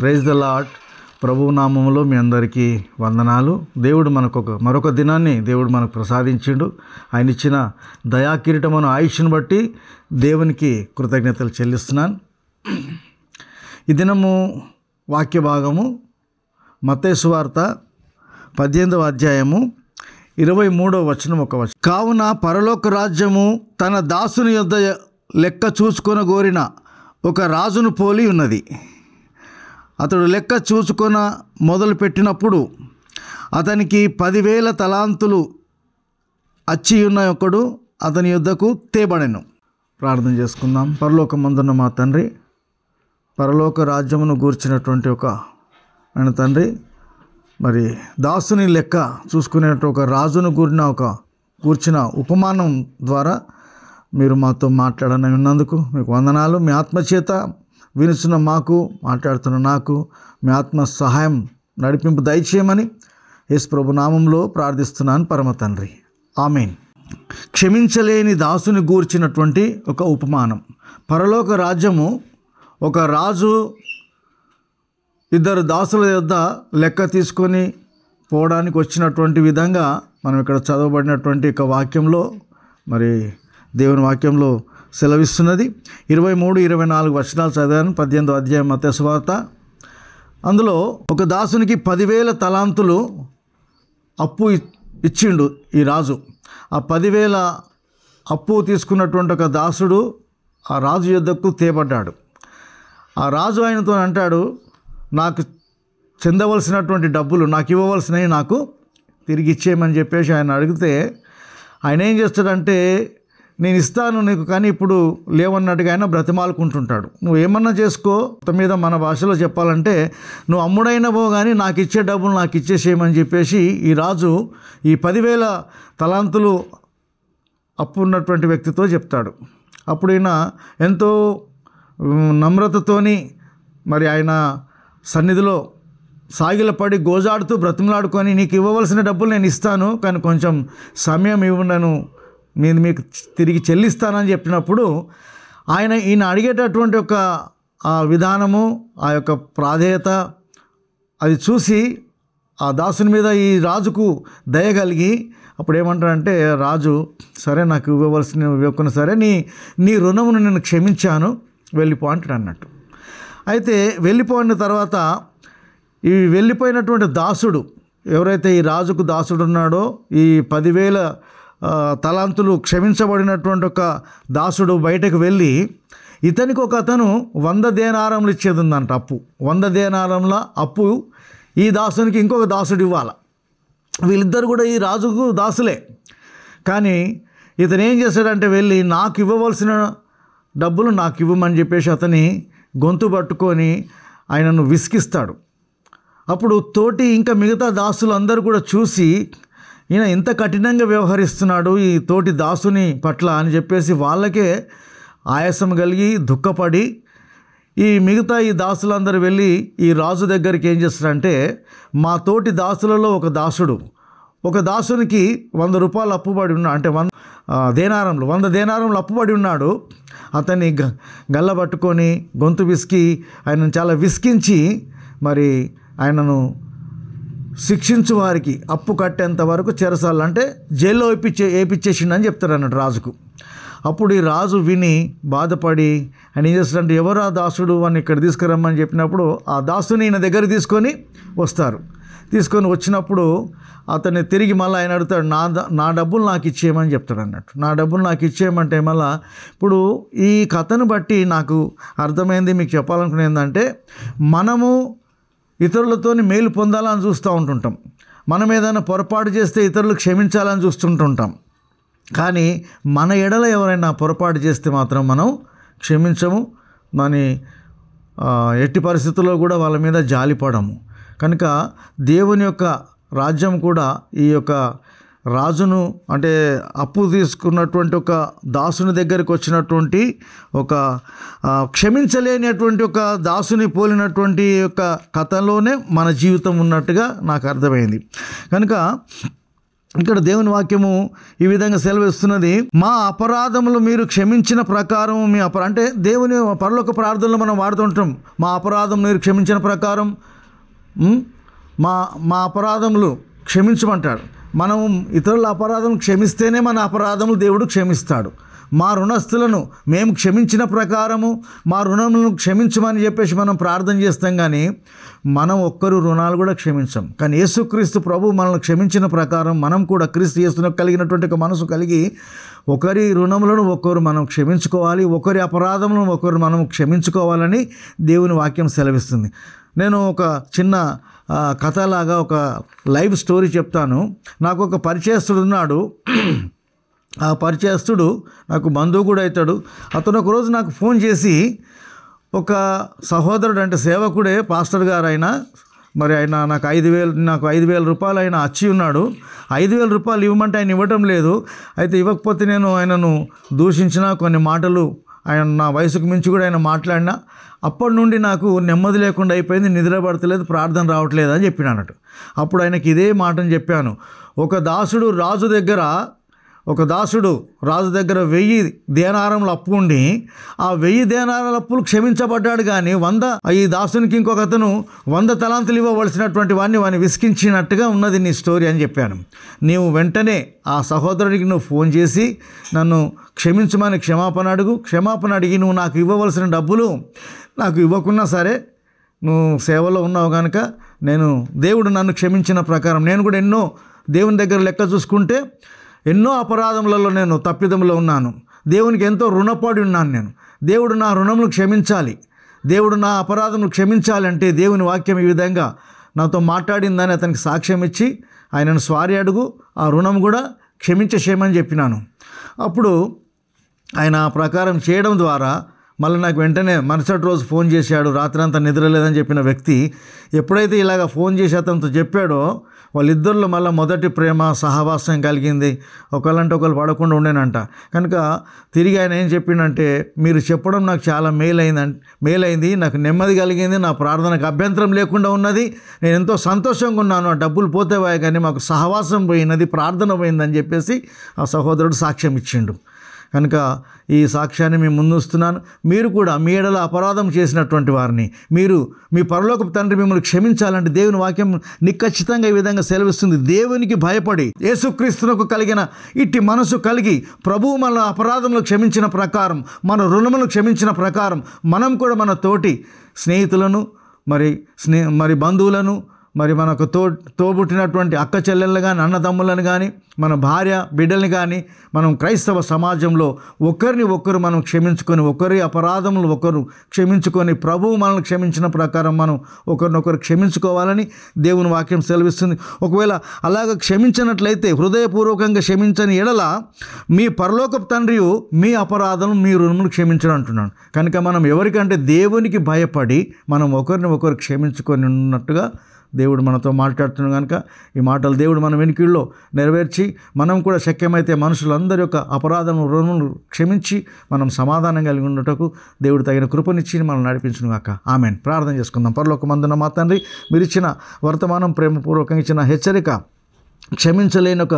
praise the lot ప్రభు నామంలో మీ అందరికీ వందనాలు దేవుడు మనకు ఒక మరొక దినాన్ని దేవుడు మనకు ప్రసాదించిండు ఆయన ఇచ్చిన దయాకిరీటమను ఆయుష్ను బట్టి దేవునికి కృతజ్ఞతలు చెల్లిస్తున్నాను ఈ దినము వాక్య భాగము మతేసు వార్త పద్దెనిమిదవ అధ్యాయము ఇరవై మూడవ వచనం ఒక వచనం కావున పరలోక రాజ్యము తన దాసుని యొద్ద లెక్క చూసుకొని కోరిన ఒక రాజును పోలి ఉన్నది అతడు లెక్క చూసుకొన మొదలుపెట్టినప్పుడు అతనికి పదివేల తలాంతులు అచ్చియున్న ఒకడు అతని యుద్ధకు తేబడెను ప్రార్థన చేసుకుందాం పరలోకమందున్న మా తండ్రి పరలోక రాజ్యమును గూర్చినటువంటి ఒక ఆయన తండ్రి మరి దాసుని లెక్క చూసుకునేట ఒక రాజును కూరిన ఒక కూర్చిన ఉపమానం ద్వారా మీరు మాతో మాట్లాడని ఉన్నందుకు మీకు వందనాలు మీ ఆత్మచేత వినుచున్న మాకు మాట్లాడుతున్న నాకు మీ ఆత్మ సహాయం నడిపింపు దయచేయమని యేసు ప్రభు నామంలో ప్రార్థిస్తున్నాను పరమ తండ్రి ఆమెన్ క్షమించలేని దాసుని గూర్చినటువంటి ఒక ఉపమానం పరలోక రాజ్యము ఒక రాజు ఇద్దరు దాసుల యొద్ లెక్క తీసుకొని పోవడానికి వచ్చినటువంటి విధంగా మనం ఇక్కడ చదవబడినటువంటి ఒక వాక్యంలో మరి దేవుని వాక్యంలో సెలవిస్తున్నది ఇరవై మూడు ఇరవై నాలుగు వర్షాలు చదివాను పద్దెనిమిదో అధ్యాయం మత్స్వార్త అందులో ఒక దాసునికి పదివేల తలాంతులు అప్పు ఇచ్చిండు ఈ రాజు ఆ పదివేల అప్పు తీసుకున్నటువంటి ఒక దాసుడు ఆ రాజు యుద్ధకు తేబడ్డాడు ఆ రాజు ఆయనతో అంటాడు నాకు చెందవలసినటువంటి డబ్బులు నాకు ఇవ్వవలసినవి నాకు తిరిగి ఇచ్చేయమని చెప్పేసి ఆయన అడిగితే ఆయన ఏం చేస్తాడంటే నేను ఇస్తాను నీకు కానీ ఇప్పుడు లేవన్నట్టుగా ఆయన బ్రతిమాలుకుంటుంటాడు నువ్వు ఏమన్నా చేసుకో మీద మన భాషలో చెప్పాలంటే నువ్వు అమ్ముడైనవో కానీ నాకు ఇచ్చే డబ్బులు నాకు ఇచ్చేసేయమని చెప్పేసి ఈ రాజు ఈ పదివేల తలాంతులు అప్పు ఉన్నటువంటి వ్యక్తితో చెప్తాడు అప్పుడు ఈయన ఎంతో నమ్రతతోని మరి ఆయన సన్నిధిలో సాగిలపడి గోజాడుతూ బ్రతిమలాడుకొని నీకు ఇవ్వవలసిన డబ్బులు నేను ఇస్తాను కానీ కొంచెం సమయం ఇవ్వను నేను మీకు తిరిగి చెల్లిస్తానని చెప్పినప్పుడు ఆయన ఈయన అడిగేటటువంటి ఒక విధానము ఆ యొక్క ప్రాధేయత అది చూసి ఆ దాసుని మీద ఈ రాజుకు దయ కలిగి అప్పుడు ఏమంటాడంటే రాజు సరే నాకు ఇవ్వవలసిన ఇవ్వకున్నా సరే నీ నీ రుణమును నేను క్షమించాను వెళ్ళిపో అంటాడు అన్నట్టు అయితే వెళ్ళిపోయిన తర్వాత ఈ వెళ్ళిపోయినటువంటి దాసుడు ఎవరైతే ఈ రాజుకు దాసుడు ఉన్నాడో ఈ పదివేల తలాంతులు క్షమించబడినటువంటి ఒక దాసుడు బయటకు వెళ్ళి ఇతనికి ఒక అతను వంద దేనారంలు ఇచ్చేది ఉందంట అప్పు వంద దేనారంల అప్పు ఈ దాసునికి ఇంకొక దాసుడు ఇవ్వాలి వీళ్ళిద్దరు కూడా ఈ రాజుకు దాసులే కానీ ఇతను ఏం చేశాడంటే వెళ్ళి నాకు ఇవ్వవలసిన డబ్బులు నాకు ఇవ్వమని చెప్పేసి అతని గొంతు పట్టుకొని ఆయనను విసికిస్తాడు అప్పుడు తోటి ఇంకా మిగతా దాసులు అందరూ కూడా చూసి ఈయన ఇంత కఠినంగా వ్యవహరిస్తున్నాడు ఈ తోటి దాసుని పట్ల అని చెప్పేసి వాళ్ళకే ఆయాసం కలిగి దుఃఖపడి ఈ మిగతా ఈ దాసులందరూ వెళ్ళి ఈ రాజు దగ్గరికి ఏం చేస్తారంటే మా తోటి దాసులలో ఒక దాసుడు ఒక దాసునికి వంద రూపాయలు అప్పుబడి ఉన్నాడు అంటే వంద దేనారంలో వంద దేనారంలో అప్పుబడి ఉన్నాడు అతన్ని గల్ల పట్టుకొని గొంతు విసికి ఆయనను చాలా విసికించి మరి ఆయనను శిక్షించు వారికి అప్పు కట్టేంత వరకు చెరసాలు జైల్లో జైల్లో వేపించే అని చెప్తారు అన్నట్టు రాజుకు అప్పుడు ఈ రాజు విని బాధపడి ఆయన ఏం చేస్తాడంటే ఎవరు ఆ దాసుడు అని ఇక్కడ తీసుకురమ్మని చెప్పినప్పుడు ఆ దాసుని ఈయన దగ్గర తీసుకొని వస్తారు తీసుకొని వచ్చినప్పుడు అతన్ని తిరిగి మళ్ళీ ఆయన అడుగుతాడు నా నా డబ్బులు నాకు ఇచ్చేయమని చెప్తాడు అన్నట్టు నా డబ్బులు నాకు ఇచ్చేయమంటే మళ్ళా ఇప్పుడు ఈ కథను బట్టి నాకు అర్థమైంది మీకు చెప్పాలనుకునేందంటే మనము ఇతరులతోని మేలు పొందాలని చూస్తూ ఉంటుంటాం మనం ఏదైనా పొరపాటు చేస్తే ఇతరులు క్షమించాలని చూస్తుంటుంటాం కానీ మన ఎడల ఎవరైనా పొరపాటు చేస్తే మాత్రం మనం క్షమించము దాని ఎట్టి పరిస్థితుల్లో కూడా వాళ్ళ మీద జాలిపడము కనుక దేవుని యొక్క రాజ్యం కూడా ఈ యొక్క రాజును అంటే అప్పు తీసుకున్నటువంటి ఒక దాసుని దగ్గరికి వచ్చినటువంటి ఒక క్షమించలేనటువంటి ఒక దాసుని పోలినటువంటి యొక్క కథలోనే మన జీవితం ఉన్నట్టుగా నాకు అర్థమైంది కనుక ఇక్కడ దేవుని వాక్యము ఈ విధంగా సెలవిస్తున్నది మా అపరాధములు మీరు క్షమించిన ప్రకారం మీ అపరా అంటే దేవుని పరలోక ప్రార్థనలు మనం వాడుతుంటాం మా అపరాధం మీరు క్షమించిన ప్రకారం మా మా అపరాధములు క్షమించమంటాడు మనం ఇతరుల అపరాధం క్షమిస్తేనే మన అపరాధములు దేవుడు క్షమిస్తాడు మా రుణస్థులను మేము క్షమించిన ప్రకారము మా రుణములను క్షమించమని చెప్పేసి మనం ప్రార్థన చేస్తాం కానీ మనం ఒక్కరు రుణాలు కూడా క్షమించాం కానీ యేసుక్రీస్తు ప్రభు మనల్ని క్షమించిన ప్రకారం మనం కూడా క్రీస్తు చేస్తున్న కలిగినటువంటి ఒక మనసు కలిగి ఒకరి రుణములను ఒకరు మనం క్షమించుకోవాలి ఒకరి అపరాధములను ఒకరు మనం క్షమించుకోవాలని దేవుని వాక్యం సెలవిస్తుంది నేను ఒక చిన్న కథలాగా ఒక లైవ్ స్టోరీ చెప్తాను నాకు ఒక పరిచయస్తుడు ఉన్నాడు ఆ పరిచయస్తుడు నాకు బంధువు కూడా అవుతాడు అతను ఒకరోజు నాకు ఫోన్ చేసి ఒక సహోదరుడు అంటే సేవకుడే పాస్టర్ గారు అయినా మరి ఆయన నాకు ఐదు వేలు నాకు ఐదు వేల రూపాయలు ఆయన అచ్చి ఉన్నాడు ఐదు వేల రూపాయలు ఇవ్వమంటే ఆయన ఇవ్వటం లేదు అయితే ఇవ్వకపోతే నేను ఆయనను దూషించిన కొన్ని మాటలు ఆయన నా వయసుకు మించి కూడా ఆయన మాట్లాడినా అప్పటి నుండి నాకు నెమ్మది లేకుండా అయిపోయింది నిద్ర పడతలేదు ప్రార్థన రావట్లేదు అని చెప్పినానట అప్పుడు ఆయనకి ఇదే మాటను చెప్పాను ఒక దాసుడు రాజు దగ్గర ఒక దాసుడు రాజు దగ్గర వెయ్యి దేనారములు అప్పు ఉండి ఆ వెయ్యి దేనారాల అప్పులు క్షమించబడ్డాడు కానీ వంద ఈ దాసునికి ఇంకొక అతను వంద తలాంతులు ఇవ్వవలసినటువంటి వాడిని వాడిని విసికించినట్టుగా ఉన్నది నీ స్టోరీ అని చెప్పాను నీవు వెంటనే ఆ సహోదరుడికి నువ్వు ఫోన్ చేసి నన్ను క్షమించమని క్షమాపణ అడుగు క్షమాపణ అడిగి నువ్వు నాకు ఇవ్వవలసిన డబ్బులు నాకు ఇవ్వకున్నా సరే నువ్వు సేవలో ఉన్నావు కనుక నేను దేవుడు నన్ను క్షమించిన ప్రకారం నేను కూడా ఎన్నో దేవుని దగ్గర లెక్క చూసుకుంటే ఎన్నో అపరాధములలో నేను తప్పిదములో ఉన్నాను దేవునికి ఎంతో రుణపడి ఉన్నాను నేను దేవుడు నా రుణమును క్షమించాలి దేవుడు నా అపరాధమును క్షమించాలంటే దేవుని వాక్యం ఈ విధంగా నాతో మాట్లాడిందని అతనికి సాక్ష్యం ఇచ్చి ఆయనను స్వారి అడుగు ఆ రుణం కూడా క్షేమని చెప్పినాను అప్పుడు ఆయన ఆ ప్రకారం చేయడం ద్వారా మళ్ళీ నాకు వెంటనే మరుసటి రోజు ఫోన్ చేశాడు రాత్రంతా నిద్రలేదని చెప్పిన వ్యక్తి ఎప్పుడైతే ఇలాగ ఫోన్ చేసి అతనితో చెప్పాడో వాళ్ళిద్దరిలో మళ్ళీ మొదటి ప్రేమ సహవాసం కలిగింది ఒకళ్ళంటే ఒకళ్ళు పడకుండా ఉండేనంట కనుక తిరిగి ఆయన ఏం చెప్పిండంటే మీరు చెప్పడం నాకు చాలా మేలు అయిందంటే మేలు అయింది నాకు నెమ్మది కలిగింది నా ప్రార్థనకు అభ్యంతరం లేకుండా ఉన్నది నేను ఎంతో సంతోషంగా ఉన్నాను ఆ డబ్బులు పోతే కానీ మాకు సహవాసం పోయినది ప్రార్థన పోయిందని చెప్పేసి ఆ సహోదరుడు సాక్ష్యం ఇచ్చిండు కనుక ఈ సాక్ష్యాన్ని మేము ముందుస్తున్నాను మీరు కూడా మీ ఎడల అపరాధం చేసినటువంటి వారిని మీరు మీ పరలోక తండ్రి మిమ్మల్ని క్షమించాలంటే దేవుని వాక్యం నిఖచ్చితంగా ఈ విధంగా సెలవిస్తుంది దేవునికి భయపడి యేసుక్రీస్తునకు కలిగిన ఇట్టి మనసు కలిగి ప్రభువు మన అపరాధములు క్షమించిన ప్రకారం మన రుణములు క్షమించిన ప్రకారం మనం కూడా మన తోటి స్నేహితులను మరి స్నే మరి బంధువులను మరి మనకు తో తోబుట్టినటువంటి అక్క చెల్లెళ్ళు కానీ అన్నదమ్ములను కానీ మన భార్య బిడ్డల్ని కానీ మనం క్రైస్తవ సమాజంలో ఒకరిని ఒకరు మనం క్షమించుకొని ఒకరి అపరాధములు ఒకరు క్షమించుకొని ప్రభువు మనల్ని క్షమించిన ప్రకారం మనం ఒకరినొకరు క్షమించుకోవాలని దేవుని వాక్యం సెలవిస్తుంది ఒకవేళ అలాగ క్షమించినట్లయితే హృదయపూర్వకంగా క్షమించని ఎడల మీ పరలోక తండ్రి మీ అపరాధం మీ రుణములు క్షమించడం అంటున్నాను కనుక మనం ఎవరికంటే దేవునికి భయపడి మనం ఒకరిని ఒకరు క్షమించుకొని ఉన్నట్టుగా దేవుడు మనతో మాట్లాడుతున్నాడు కనుక ఈ మాటలు దేవుడు మన వెనుకల్లో నెరవేర్చి మనం కూడా శక్యమైతే మనుషులందరి యొక్క అపరాధము రుణములు క్షమించి మనం సమాధానం కలిగి ఉండటకు దేవుడు తగిన కృపనిచ్చి మనం నడిపించును కాక ఆమెన్ ప్రార్థన చేసుకుందాం పరలోకమందున మా తండ్రి మీరిచ్చిన వర్తమానం ప్రేమపూర్వకంగా ఇచ్చిన హెచ్చరిక క్షమించలేని ఒక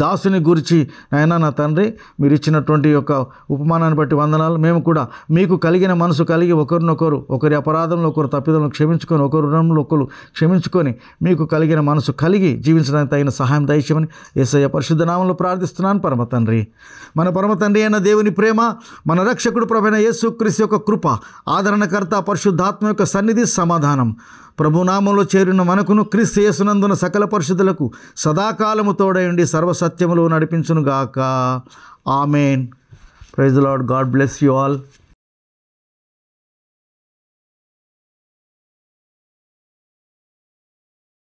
దాసుని గురించి ఆయన నా తండ్రి మీరు ఇచ్చినటువంటి యొక్క ఉపమానాన్ని బట్టి వందనాలు మేము కూడా మీకు కలిగిన మనసు కలిగి ఒకరినొకరు ఒకరి అపరాధంలో ఒకరు తప్పిదలను క్షమించుకొని ఒకరు రుణంలో ఒకరు క్షమించుకొని మీకు కలిగిన మనసు కలిగి జీవించడానికి తగిన సహాయం దయచేయమని ఏసయ్య పరిశుద్ధ నామంలో ప్రార్థిస్తున్నాను పరమ తండ్రి మన పరమ తండ్రి అయిన దేవుని ప్రేమ మన రక్షకుడు ప్రభైన యేసు క్రీస్తు యొక్క కృప ఆదరణకర్త పరిశుద్ధాత్మ యొక్క సన్నిధి సమాధానం ప్రభునామంలో చేరిన మనకును క్రీస్తు యేసునందున సకల పరిశుద్ధులకు సదాకాలము తోడయండి సర్వసత్యములో నడిపించునుగాక amen praise Lord God bless you all